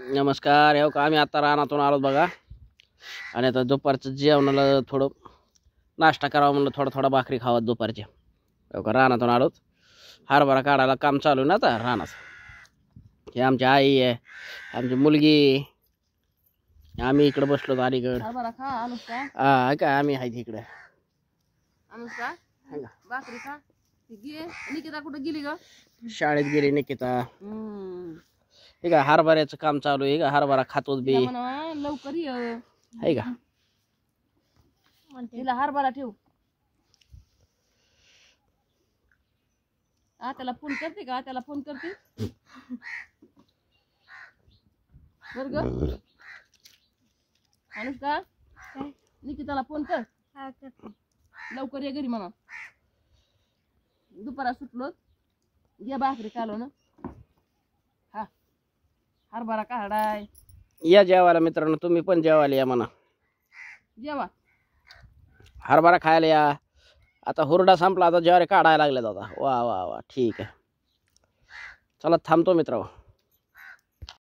नमस्कार हो का आम्ही आता रानातून आलो बघा आणि आता दुपारचं जेवणाला थोडं नाश्ता करावा म्हणलं थोडा थोडा भाकरी खावा दुपारच्या हो का रानातून आलोत हरभरा काढायला काम चालू ना आता रानात हे आमची आई आहे आमची मुलगी आम्ही इकडं बसलो अलीकड हा काय आम्ही आहे इकडे शाळेत गेली निकिता हे का हरभऱ्याचं काम चालू आहे का हरभरा खातोच बी लवकर ये आहे का तिला हरभरा ठेव आत्याला फोन करते का आत्याला फोन करते बर ग अनुष्का निकिताला फोन कर लवकर ये घरी म्हणा दुपारा सुटलो ये भाकरी कालो ना हरभरा काढाय या जेवायला मित्रांनो तुम्ही पण जेवायला या म्हणा जेवा हरभरा खायला या आता हुरडा संपला आता ज्वारी काढायला लागले आता वा वा वा ठीक आहे चला थांबतो मित्र